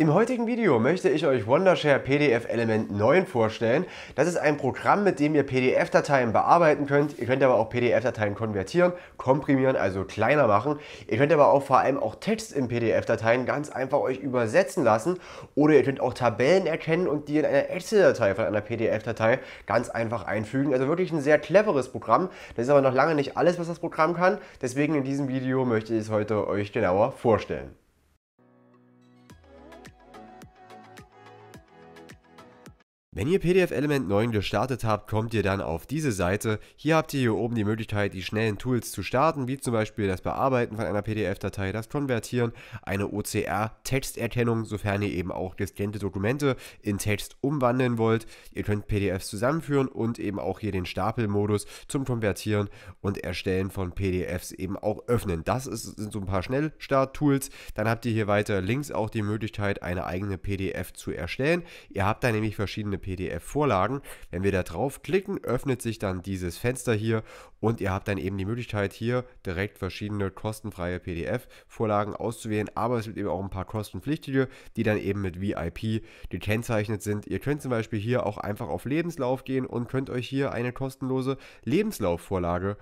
Im heutigen Video möchte ich euch Wondershare PDF Element 9 vorstellen. Das ist ein Programm, mit dem ihr PDF-Dateien bearbeiten könnt. Ihr könnt aber auch PDF-Dateien konvertieren, komprimieren, also kleiner machen. Ihr könnt aber auch vor allem auch Text in PDF-Dateien ganz einfach euch übersetzen lassen oder ihr könnt auch Tabellen erkennen und die in einer Excel-Datei von einer PDF-Datei ganz einfach einfügen. Also wirklich ein sehr cleveres Programm. Das ist aber noch lange nicht alles, was das Programm kann. Deswegen in diesem Video möchte ich es heute euch genauer vorstellen. Wenn ihr PDF Element 9 gestartet habt, kommt ihr dann auf diese Seite. Hier habt ihr hier oben die Möglichkeit, die schnellen Tools zu starten, wie zum Beispiel das Bearbeiten von einer PDF-Datei, das Konvertieren, eine OCR-Texterkennung, sofern ihr eben auch gescannte Dokumente in Text umwandeln wollt. Ihr könnt PDFs zusammenführen und eben auch hier den Stapelmodus zum Konvertieren und Erstellen von PDFs eben auch öffnen. Das ist, sind so ein paar Schnellstart-Tools. Dann habt ihr hier weiter links auch die Möglichkeit, eine eigene PDF zu erstellen. Ihr habt da nämlich verschiedene PDF-Vorlagen. Wenn wir da draufklicken, öffnet sich dann dieses Fenster hier und ihr habt dann eben die Möglichkeit hier direkt verschiedene kostenfreie PDF-Vorlagen auszuwählen. Aber es gibt eben auch ein paar kostenpflichtige, die dann eben mit VIP gekennzeichnet sind. Ihr könnt zum Beispiel hier auch einfach auf Lebenslauf gehen und könnt euch hier eine kostenlose Lebenslaufvorlage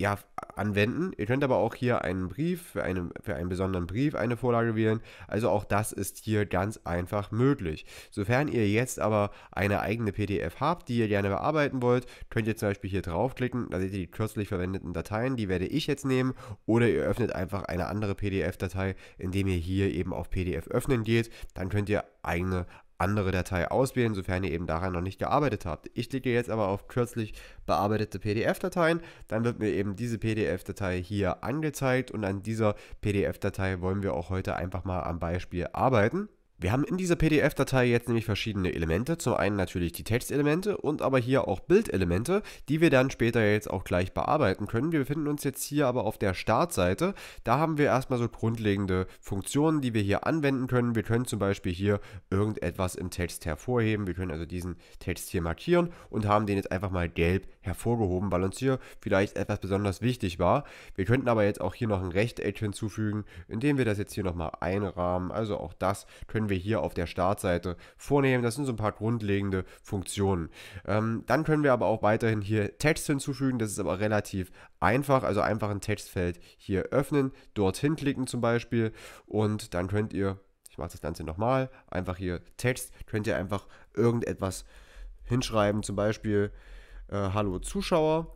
ja, anwenden. Ihr könnt aber auch hier einen Brief, für, eine, für einen besonderen Brief eine Vorlage wählen. Also auch das ist hier ganz einfach möglich. Sofern ihr jetzt aber eine eigene PDF habt, die ihr gerne bearbeiten wollt, könnt ihr zum Beispiel hier draufklicken. Da seht ihr die kürzlich verwendeten Dateien, die werde ich jetzt nehmen. Oder ihr öffnet einfach eine andere PDF-Datei, indem ihr hier eben auf PDF öffnen geht. Dann könnt ihr eigene andere Datei auswählen, sofern ihr eben daran noch nicht gearbeitet habt. Ich klicke jetzt aber auf kürzlich bearbeitete PDF-Dateien, dann wird mir eben diese PDF-Datei hier angezeigt und an dieser PDF-Datei wollen wir auch heute einfach mal am Beispiel arbeiten. Wir haben in dieser PDF-Datei jetzt nämlich verschiedene Elemente, zum einen natürlich die Textelemente und aber hier auch Bildelemente, die wir dann später jetzt auch gleich bearbeiten können. Wir befinden uns jetzt hier aber auf der Startseite, da haben wir erstmal so grundlegende Funktionen, die wir hier anwenden können. Wir können zum Beispiel hier irgendetwas im Text hervorheben, wir können also diesen Text hier markieren und haben den jetzt einfach mal gelb hervorgehoben, weil uns hier vielleicht etwas besonders wichtig war. Wir könnten aber jetzt auch hier noch ein Rechteck hinzufügen, indem wir das jetzt hier nochmal einrahmen, also auch das können wir können wir hier auf der Startseite vornehmen. Das sind so ein paar grundlegende Funktionen. Ähm, dann können wir aber auch weiterhin hier Text hinzufügen. Das ist aber relativ einfach. Also einfach ein Textfeld hier öffnen, dorthin klicken zum Beispiel und dann könnt ihr, ich mache das Ganze nochmal, einfach hier Text, könnt ihr einfach irgendetwas hinschreiben, zum Beispiel äh, Hallo Zuschauer.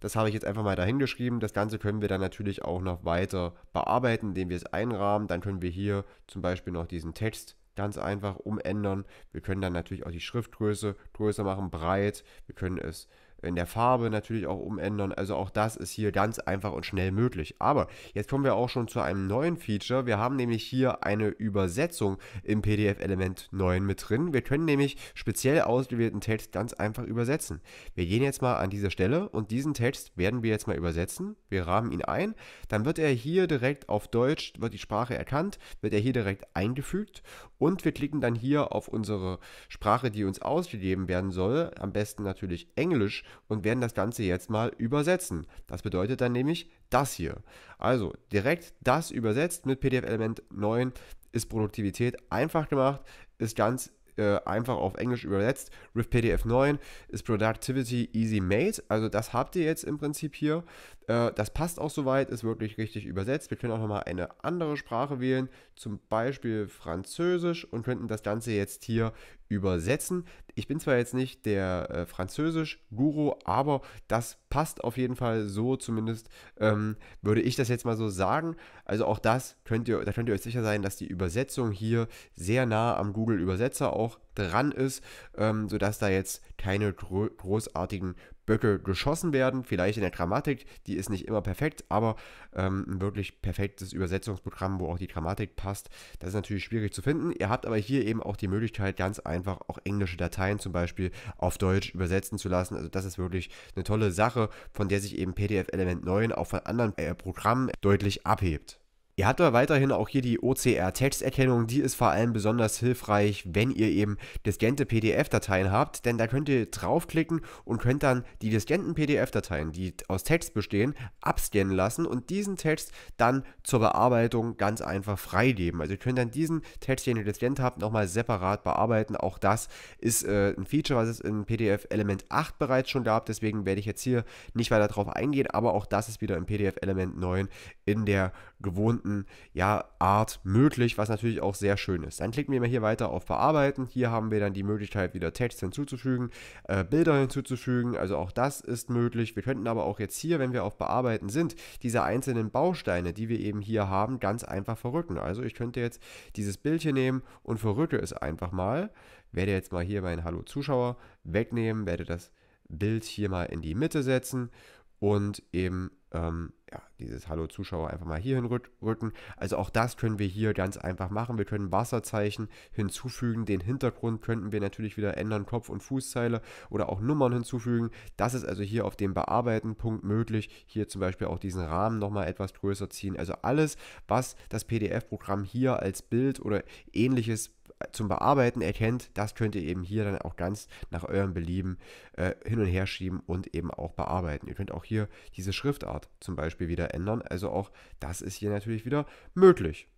Das habe ich jetzt einfach mal dahingeschrieben. Das Ganze können wir dann natürlich auch noch weiter bearbeiten, indem wir es einrahmen. Dann können wir hier zum Beispiel noch diesen Text ganz einfach umändern. Wir können dann natürlich auch die Schriftgröße größer machen, breit. Wir können es in der Farbe natürlich auch umändern. Also auch das ist hier ganz einfach und schnell möglich. Aber jetzt kommen wir auch schon zu einem neuen Feature. Wir haben nämlich hier eine Übersetzung im PDF-Element 9 mit drin. Wir können nämlich speziell ausgewählten Text ganz einfach übersetzen. Wir gehen jetzt mal an diese Stelle und diesen Text werden wir jetzt mal übersetzen. Wir rahmen ihn ein. Dann wird er hier direkt auf Deutsch, wird die Sprache erkannt, wird er hier direkt eingefügt und wir klicken dann hier auf unsere Sprache, die uns ausgegeben werden soll. Am besten natürlich Englisch und werden das Ganze jetzt mal übersetzen. Das bedeutet dann nämlich das hier. Also direkt das übersetzt mit PDF-Element 9 ist Produktivität einfach gemacht, ist ganz äh, einfach auf Englisch übersetzt. With PDF 9 ist Productivity Easy Made. Also das habt ihr jetzt im Prinzip hier. Äh, das passt auch soweit, ist wirklich richtig übersetzt. Wir können auch nochmal eine andere Sprache wählen, zum Beispiel Französisch und könnten das Ganze jetzt hier übersetzen. Ich bin zwar jetzt nicht der äh, Französisch-Guru, aber das passt auf jeden Fall so, zumindest ähm, würde ich das jetzt mal so sagen. Also auch das könnt ihr, da könnt ihr euch sicher sein, dass die Übersetzung hier sehr nah am Google-Übersetzer auch dran ist, ähm, sodass da jetzt keine gro großartigen Böcke geschossen werden. Vielleicht in der Grammatik, die ist nicht immer perfekt, aber ähm, ein wirklich perfektes Übersetzungsprogramm, wo auch die Grammatik passt, das ist natürlich schwierig zu finden. Ihr habt aber hier eben auch die Möglichkeit, ganz einfach auch englische Dateien zum Beispiel auf Deutsch übersetzen zu lassen. Also das ist wirklich eine tolle Sache, von der sich eben PDF Element 9 auch von anderen äh, Programmen deutlich abhebt. Ihr habt aber weiterhin auch hier die OCR-Texterkennung, die ist vor allem besonders hilfreich, wenn ihr eben gescannte PDF-Dateien habt, denn da könnt ihr draufklicken und könnt dann die gescannten PDF-Dateien, die aus Text bestehen, abscannen lassen und diesen Text dann zur Bearbeitung ganz einfach freigeben. Also ihr könnt dann diesen Text, den ihr gescannt habt, nochmal separat bearbeiten. Auch das ist äh, ein Feature, was es in PDF Element 8 bereits schon gab, deswegen werde ich jetzt hier nicht weiter drauf eingehen, aber auch das ist wieder im PDF Element 9 in der gewohnten bestimmten ja, Art möglich, was natürlich auch sehr schön ist. Dann klicken wir mal hier weiter auf Bearbeiten. Hier haben wir dann die Möglichkeit, wieder Text hinzuzufügen, äh, Bilder hinzuzufügen. Also auch das ist möglich. Wir könnten aber auch jetzt hier, wenn wir auf Bearbeiten sind, diese einzelnen Bausteine, die wir eben hier haben, ganz einfach verrücken. Also ich könnte jetzt dieses Bild hier nehmen und verrücke es einfach mal. Werde jetzt mal hier meinen Hallo Zuschauer wegnehmen, werde das Bild hier mal in die Mitte setzen und eben ähm, ja, dieses Hallo Zuschauer einfach mal hier hinrücken. Also auch das können wir hier ganz einfach machen. Wir können Wasserzeichen hinzufügen. Den Hintergrund könnten wir natürlich wieder ändern, Kopf- und Fußzeile oder auch Nummern hinzufügen. Das ist also hier auf dem Bearbeiten-Punkt möglich. Hier zum Beispiel auch diesen Rahmen nochmal etwas größer ziehen. Also alles, was das PDF-Programm hier als Bild oder ähnliches zum Bearbeiten erkennt, das könnt ihr eben hier dann auch ganz nach eurem Belieben äh, hin und her schieben und eben auch bearbeiten. Ihr könnt auch hier diese Schriftart zum Beispiel wieder ändern. Also auch das ist hier natürlich wieder möglich.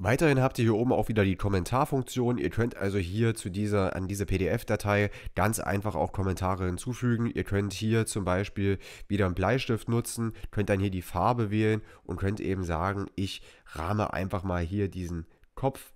Weiterhin habt ihr hier oben auch wieder die Kommentarfunktion. Ihr könnt also hier zu dieser, an diese PDF-Datei ganz einfach auch Kommentare hinzufügen. Ihr könnt hier zum Beispiel wieder einen Bleistift nutzen, könnt dann hier die Farbe wählen und könnt eben sagen, ich rahme einfach mal hier diesen Kopf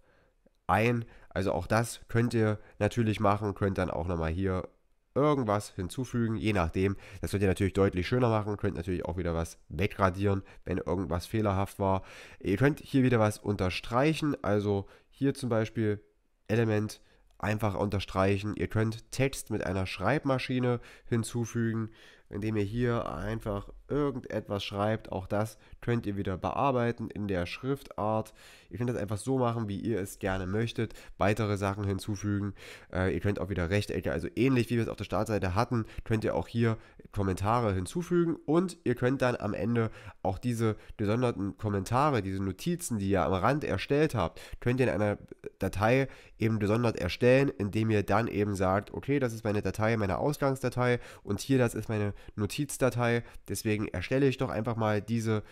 ein also auch das könnt ihr natürlich machen, könnt dann auch nochmal hier irgendwas hinzufügen, je nachdem. Das könnt ihr natürlich deutlich schöner machen, könnt natürlich auch wieder was wegradieren, wenn irgendwas fehlerhaft war. Ihr könnt hier wieder was unterstreichen, also hier zum Beispiel Element einfach unterstreichen. Ihr könnt Text mit einer Schreibmaschine hinzufügen indem ihr hier einfach irgendetwas schreibt. Auch das könnt ihr wieder bearbeiten in der Schriftart. Ihr könnt das einfach so machen, wie ihr es gerne möchtet. Weitere Sachen hinzufügen. Äh, ihr könnt auch wieder Rechtecke, also ähnlich wie wir es auf der Startseite hatten, könnt ihr auch hier Kommentare hinzufügen. Und ihr könnt dann am Ende auch diese gesonderten Kommentare, diese Notizen, die ihr am Rand erstellt habt, könnt ihr in einer Datei eben gesondert erstellen, indem ihr dann eben sagt, okay, das ist meine Datei, meine Ausgangsdatei und hier das ist meine Notizdatei. Deswegen erstelle ich doch einfach mal diese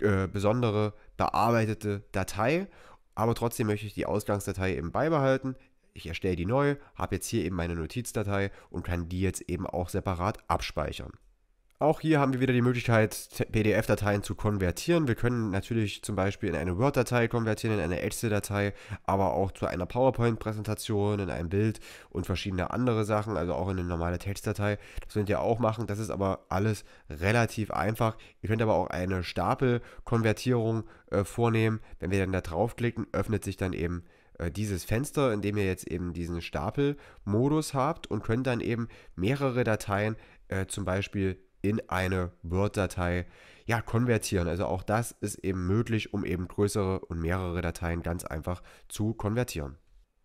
äh, besondere bearbeitete Datei. Aber trotzdem möchte ich die Ausgangsdatei eben beibehalten. Ich erstelle die neu, habe jetzt hier eben meine Notizdatei und kann die jetzt eben auch separat abspeichern. Auch hier haben wir wieder die Möglichkeit, PDF-Dateien zu konvertieren. Wir können natürlich zum Beispiel in eine Word-Datei konvertieren, in eine Excel-Datei, aber auch zu einer PowerPoint-Präsentation, in einem Bild und verschiedene andere Sachen, also auch in eine normale Textdatei. Das könnt ihr auch machen. Das ist aber alles relativ einfach. Ihr könnt aber auch eine Stapelkonvertierung äh, vornehmen. Wenn wir dann da draufklicken, öffnet sich dann eben äh, dieses Fenster, in dem ihr jetzt eben diesen Stapelmodus habt und könnt dann eben mehrere Dateien äh, zum Beispiel in eine Word-Datei ja, konvertieren. Also auch das ist eben möglich, um eben größere und mehrere Dateien ganz einfach zu konvertieren.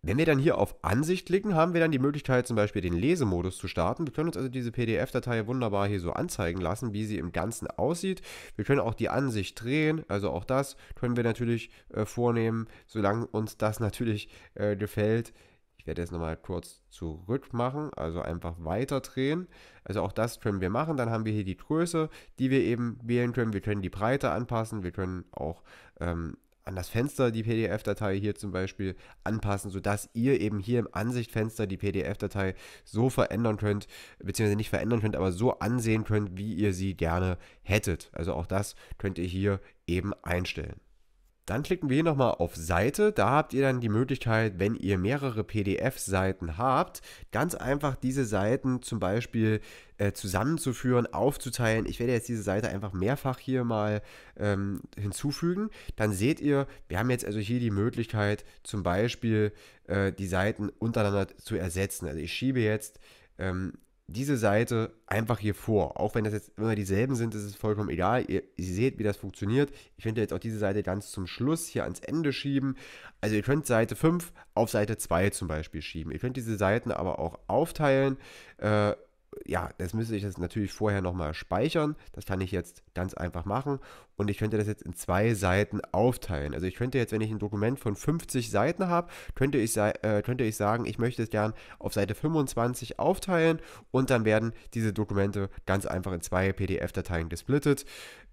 Wenn wir dann hier auf Ansicht klicken, haben wir dann die Möglichkeit, zum Beispiel den Lesemodus zu starten. Wir können uns also diese PDF-Datei wunderbar hier so anzeigen lassen, wie sie im Ganzen aussieht. Wir können auch die Ansicht drehen, also auch das können wir natürlich äh, vornehmen, solange uns das natürlich äh, gefällt. Ich werde jetzt nochmal kurz zurück machen, also einfach weiter drehen. Also auch das können wir machen. Dann haben wir hier die Größe, die wir eben wählen können. Wir können die Breite anpassen. Wir können auch ähm, an das Fenster die PDF-Datei hier zum Beispiel anpassen, sodass ihr eben hier im Ansichtfenster die PDF-Datei so verändern könnt, beziehungsweise nicht verändern könnt, aber so ansehen könnt, wie ihr sie gerne hättet. Also auch das könnt ihr hier eben einstellen. Dann klicken wir hier nochmal auf Seite. Da habt ihr dann die Möglichkeit, wenn ihr mehrere PDF-Seiten habt, ganz einfach diese Seiten zum Beispiel äh, zusammenzuführen, aufzuteilen. Ich werde jetzt diese Seite einfach mehrfach hier mal ähm, hinzufügen. Dann seht ihr, wir haben jetzt also hier die Möglichkeit, zum Beispiel äh, die Seiten untereinander zu ersetzen. Also ich schiebe jetzt ähm, diese Seite einfach hier vor. Auch wenn das jetzt immer dieselben sind, ist es vollkommen egal. Ihr, ihr seht, wie das funktioniert. Ich könnte jetzt auch diese Seite ganz zum Schluss hier ans Ende schieben. Also ihr könnt Seite 5 auf Seite 2 zum Beispiel schieben. Ihr könnt diese Seiten aber auch aufteilen. Äh, ja, das müsste ich jetzt natürlich vorher nochmal speichern. Das kann ich jetzt ganz einfach machen und ich könnte das jetzt in zwei Seiten aufteilen. Also ich könnte jetzt, wenn ich ein Dokument von 50 Seiten habe, könnte äh, könnte ich sagen, ich möchte es gern auf Seite 25 aufteilen und dann werden diese Dokumente ganz einfach in zwei PDF-Dateien gesplittet.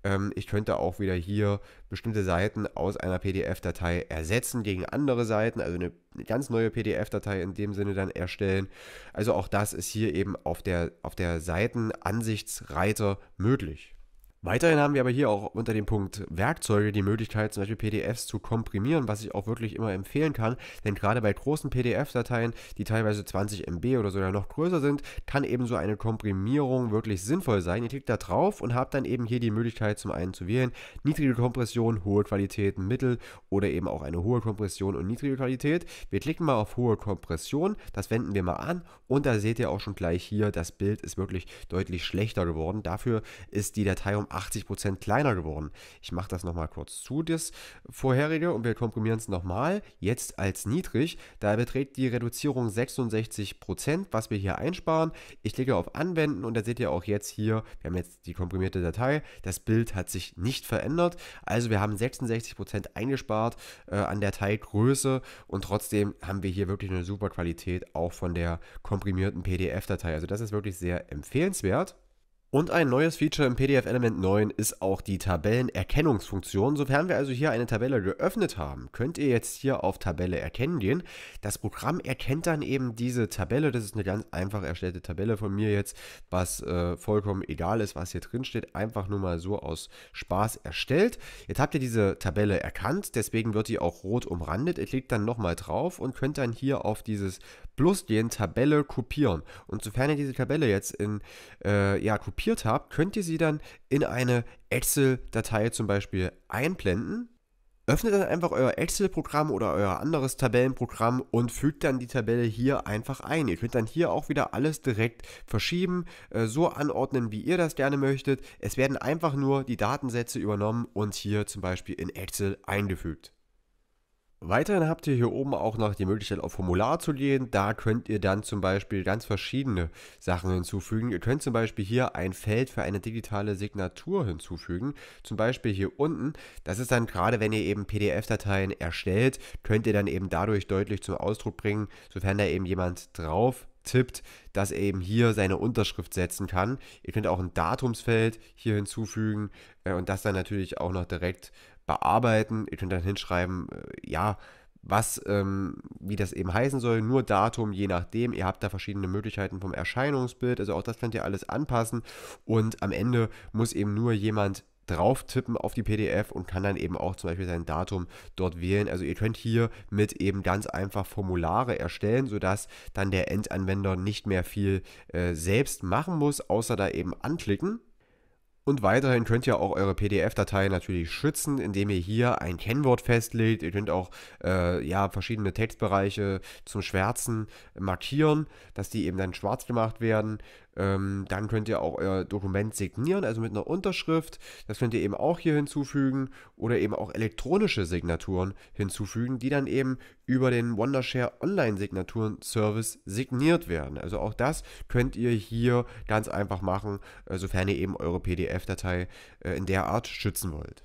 Ähm, ich könnte auch wieder hier bestimmte Seiten aus einer PDF-Datei ersetzen gegen andere Seiten, also eine, eine ganz neue PDF-Datei in dem Sinne dann erstellen. Also auch das ist hier eben auf der, auf der Seitenansicht möglich. Weiterhin haben wir aber hier auch unter dem Punkt Werkzeuge die Möglichkeit, zum Beispiel PDFs zu komprimieren, was ich auch wirklich immer empfehlen kann. Denn gerade bei großen PDF-Dateien, die teilweise 20 MB oder sogar noch größer sind, kann eben so eine Komprimierung wirklich sinnvoll sein. Ihr klickt da drauf und habt dann eben hier die Möglichkeit zum einen zu wählen, niedrige Kompression, hohe Qualität, Mittel oder eben auch eine hohe Kompression und niedrige Qualität. Wir klicken mal auf hohe Kompression, das wenden wir mal an und da seht ihr auch schon gleich hier, das Bild ist wirklich deutlich schlechter geworden. Dafür ist die Datei um 80% Prozent kleiner geworden. Ich mache das nochmal kurz zu, das vorherige, und wir komprimieren es nochmal, jetzt als niedrig. Da beträgt die Reduzierung 66%, Prozent, was wir hier einsparen. Ich klicke auf Anwenden und da seht ihr auch jetzt hier, wir haben jetzt die komprimierte Datei, das Bild hat sich nicht verändert. Also wir haben 66% Prozent eingespart äh, an Dateigröße und trotzdem haben wir hier wirklich eine super Qualität auch von der komprimierten PDF-Datei. Also das ist wirklich sehr empfehlenswert. Und ein neues Feature im PDF Element 9 ist auch die Tabellenerkennungsfunktion. Sofern wir also hier eine Tabelle geöffnet haben, könnt ihr jetzt hier auf Tabelle erkennen gehen. Das Programm erkennt dann eben diese Tabelle. Das ist eine ganz einfach erstellte Tabelle von mir jetzt, was äh, vollkommen egal ist, was hier drin steht. Einfach nur mal so aus Spaß erstellt. Jetzt habt ihr diese Tabelle erkannt, deswegen wird die auch rot umrandet. Ihr klickt dann nochmal drauf und könnt dann hier auf dieses bloß den Tabelle kopieren. Und sofern ihr diese Tabelle jetzt in, äh, ja, kopiert habt, könnt ihr sie dann in eine Excel-Datei zum Beispiel einblenden. Öffnet dann einfach euer Excel-Programm oder euer anderes Tabellenprogramm und fügt dann die Tabelle hier einfach ein. Ihr könnt dann hier auch wieder alles direkt verschieben, äh, so anordnen, wie ihr das gerne möchtet. Es werden einfach nur die Datensätze übernommen und hier zum Beispiel in Excel eingefügt. Weiterhin habt ihr hier oben auch noch die Möglichkeit auf Formular zu gehen. Da könnt ihr dann zum Beispiel ganz verschiedene Sachen hinzufügen. Ihr könnt zum Beispiel hier ein Feld für eine digitale Signatur hinzufügen. Zum Beispiel hier unten. Das ist dann gerade, wenn ihr eben PDF-Dateien erstellt, könnt ihr dann eben dadurch deutlich zum Ausdruck bringen, sofern da eben jemand drauf tippt, dass er eben hier seine Unterschrift setzen kann. Ihr könnt auch ein Datumsfeld hier hinzufügen äh, und das dann natürlich auch noch direkt bearbeiten. Ihr könnt dann hinschreiben, äh, ja, was, ähm, wie das eben heißen soll, nur Datum, je nachdem. Ihr habt da verschiedene Möglichkeiten vom Erscheinungsbild, also auch das könnt ihr alles anpassen. Und am Ende muss eben nur jemand drauf tippen auf die PDF und kann dann eben auch zum Beispiel sein Datum dort wählen. Also ihr könnt hier mit eben ganz einfach Formulare erstellen, sodass dann der Endanwender nicht mehr viel äh, selbst machen muss, außer da eben anklicken und weiterhin könnt ihr auch eure PDF-Datei natürlich schützen, indem ihr hier ein Kennwort festlegt. Ihr könnt auch äh, ja, verschiedene Textbereiche zum Schwärzen markieren, dass die eben dann schwarz gemacht werden. Ähm, dann könnt ihr auch euer Dokument signieren, also mit einer Unterschrift. Das könnt ihr eben auch hier hinzufügen oder eben auch elektronische Signaturen hinzufügen, die dann eben über den Wondershare Online Signaturen Service signiert werden. Also auch das könnt ihr hier ganz einfach machen, äh, sofern ihr eben eure PDF-Datei äh, in der Art schützen wollt.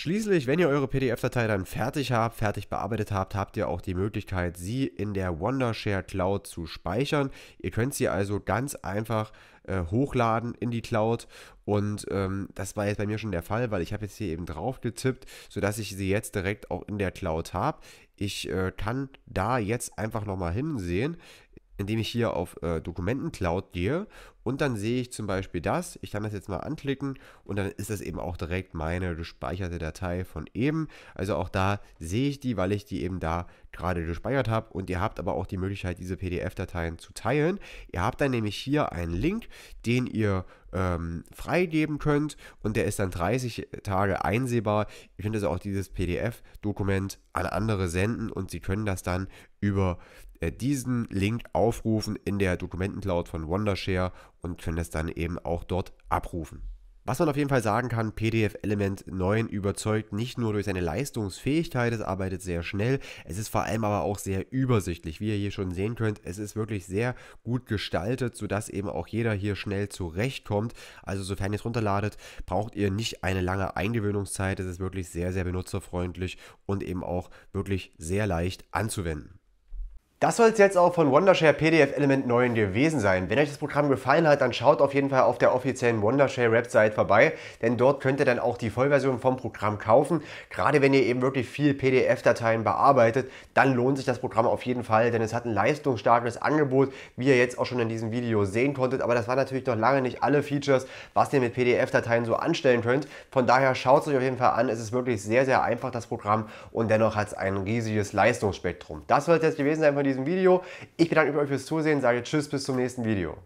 Schließlich, wenn ihr eure PDF-Datei dann fertig habt, fertig bearbeitet habt, habt ihr auch die Möglichkeit, sie in der Wondershare Cloud zu speichern. Ihr könnt sie also ganz einfach äh, hochladen in die Cloud und ähm, das war jetzt bei mir schon der Fall, weil ich habe jetzt hier eben drauf getippt, sodass ich sie jetzt direkt auch in der Cloud habe. Ich äh, kann da jetzt einfach nochmal hinsehen indem ich hier auf äh, Cloud gehe und dann sehe ich zum Beispiel das. Ich kann das jetzt mal anklicken und dann ist das eben auch direkt meine gespeicherte Datei von eben. Also auch da sehe ich die, weil ich die eben da gerade gespeichert habe. Und ihr habt aber auch die Möglichkeit, diese PDF-Dateien zu teilen. Ihr habt dann nämlich hier einen Link, den ihr ähm, freigeben könnt und der ist dann 30 Tage einsehbar. Ihr könnt also auch dieses PDF-Dokument an andere senden und sie können das dann über äh, diesen Link aufrufen in der Dokumentencloud von Wondershare und können es dann eben auch dort abrufen. Was man auf jeden Fall sagen kann, PDF Element 9 überzeugt nicht nur durch seine Leistungsfähigkeit, es arbeitet sehr schnell, es ist vor allem aber auch sehr übersichtlich. Wie ihr hier schon sehen könnt, es ist wirklich sehr gut gestaltet, sodass eben auch jeder hier schnell zurechtkommt. Also sofern ihr es runterladet, braucht ihr nicht eine lange Eingewöhnungszeit, es ist wirklich sehr, sehr benutzerfreundlich und eben auch wirklich sehr leicht anzuwenden. Das soll es jetzt auch von Wondershare PDF Element 9 gewesen sein. Wenn euch das Programm gefallen hat, dann schaut auf jeden Fall auf der offiziellen Wondershare Website vorbei, denn dort könnt ihr dann auch die Vollversion vom Programm kaufen. Gerade wenn ihr eben wirklich viel PDF-Dateien bearbeitet, dann lohnt sich das Programm auf jeden Fall, denn es hat ein leistungsstarkes Angebot, wie ihr jetzt auch schon in diesem Video sehen konntet. Aber das waren natürlich noch lange nicht alle Features, was ihr mit PDF-Dateien so anstellen könnt. Von daher schaut es euch auf jeden Fall an. Es ist wirklich sehr, sehr einfach, das Programm, und dennoch hat es ein riesiges Leistungsspektrum. Das soll es jetzt gewesen sein von diesem Video. Ich bedanke mich bei euch fürs Zusehen, sage Tschüss, bis zum nächsten Video.